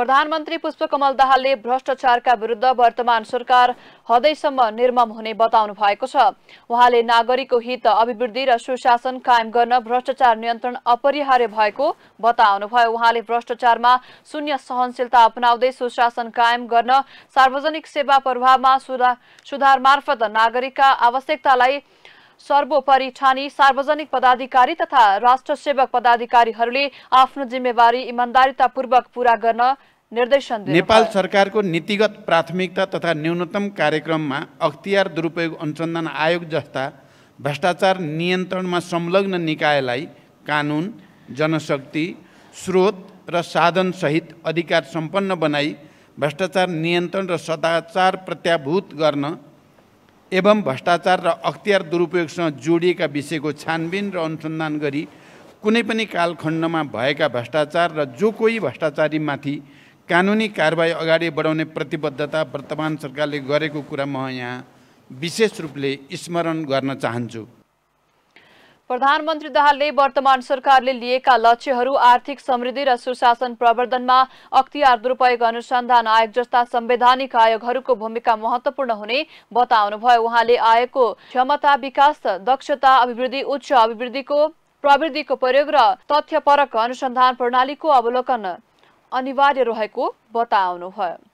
प्रधानमन्त्री पुष्पकमल दाहालले भ्रष्टाचारका विरुद्ध वर्तमान सरकार हदैसम्म निर्मम हुने बताउनु भएको छ उहाँले नागरिकको हित अभिवृद्धि र सुशासन कायम गर्न भ्रष्टाचार नियन्त्रण अपरिहार्य भएको बताउनुभयो उहाँले भ्रष्टाचारमा शून्य सहनशीलता अपनाउँदै सुशासन कायम गर्न सार्वजनिक सेवा प्रभावमा सुधार मार्फत नागरिकका आवश्यकतालाई सर्वोपरि ठानी सार्वजनिक पदाधिकारी तथा राष्ट्र सेवक पदाधिकारीहरूले आफ्नो जिम्मेवारी इमान्दारितापूर्वक पूरा गर्न निर्देशन नेपाल सरकारको नीतिगत प्राथमिकता तथा न्यूनतम कार्यक्रममा अख्तियार दुरुपयोग अनुसन्धान आयोग जस्ता भ्रष्टाचार नियन्त्रणमा संलग्न निकायलाई कानुन जनशक्ति स्रोत र साधनसहित अधिकार सम्पन्न बनाई भ्रष्टाचार नियन्त्रण र सदाचार प्रत्याभूत गर्न एवं भ्रष्टाचार र अख्तियार दुरुपयोगसँग जोडिएका विषयको छानबिन र अनुसन्धान गरी कुनै पनि कालखण्डमा भएका भ्रष्टाचार र जो कोही भ्रष्टाचारीमाथि कानुनी कारवाही अगाडि बढाउने प्रतिबद्धता वर्तमान सरकारले गरेको कुरा म यहाँ विशेष रूपले स्मरण गर्न चाहन्छु प्रधानमन्त्री दाहालले वर्तमान सरकारले लिएका लक्ष्यहरू आर्थिक समृद्धि र सुशासन प्रवर्धनमा अख्तियार दुरूपयोग अनुसन्धान आयोग जस्ता संवैधानिक आयोगहरूको भूमिका महत्वपूर्ण हुने बताउनुभयो उहाँले आयोगको क्षमता विकास दक्षता अभिवृद्धि उच्च अभिवृद्धिको प्रवृद्धिको प्रयोग र तथ्यपरक अनुसन्धान प्रणालीको अवलोकन अनिवार्य रहेको बताउनुभयो